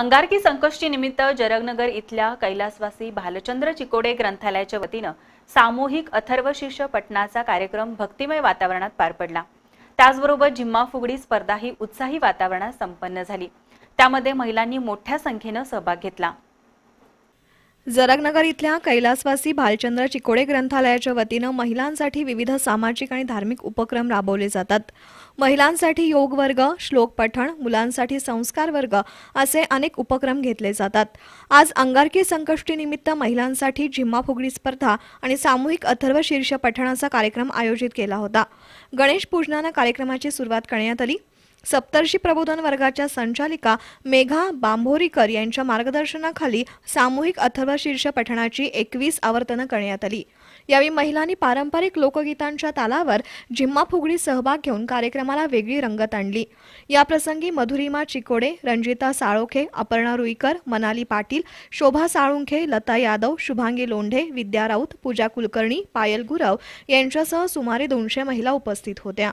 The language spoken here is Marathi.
अंगारकी संकष्टी निमित्त जरगनगर इथल्या कैलासवासी भालचंद्र चिकोडे ग्रंथालयाच्या वतीनं सामूहिक अथर्व शिष्य पटनाचा कार्यक्रम भक्तिमय वातावरणात पार पडला त्याचबरोबर जिम्मा फुगडी स्पर्धा ही उत्साही वातावरणात संपन्न झाली त्यामध्ये महिलांनी मोठ्या संख्येनं सहभाग घेतला जरगनगर इथल्या कैलासवासी भालचंद्र चिकोडे ग्रंथालयाच्या वतीनं महिलांसाठी विविध सामाजिक आणि धार्मिक उपक्रम राबवले जातात महिलांसाठी योग वर्ग श्लोक पठण मुलांसाठी संस्कार वर्ग असे अनेक उपक्रम घेतले जातात आज अंगारकी संकष्टीनिमित्त महिलांसाठी झिम्मा फुगडी स्पर्धा आणि सामूहिक अथर्व शीर्ष पठणाचा कार्यक्रम आयोजित केला होता गणेश पूजनानं कार्यक्रमाची सुरुवात करण्यात आली सप्तर्षी प्रबोधन वर्गाच्या संचालिका मेघा बांभोरीकर यांच्या मार्गदर्शनाखाली सामूहिक अथर्वशीर्ष पठणाची एकवीस आवर्तनं करण्यात आली यावेळी महिलांनी पारंपरिक लोकगीतांच्या तालावर झिम्मा फुगडी सहभाग घेऊन कार्यक्रमाला वेगळी रंगत आणली याप्रसंगी मधुरिमा चिकोडे रंजिता साळोखे अपर्णा रुईकर मनाली पाटील शोभा साळुंखे लता यादव शुभांगी लोंढे विद्या राऊत पूजा कुलकर्णी पायल गुरव यांच्यासह सुमारे दोनशे महिला उपस्थित होत्या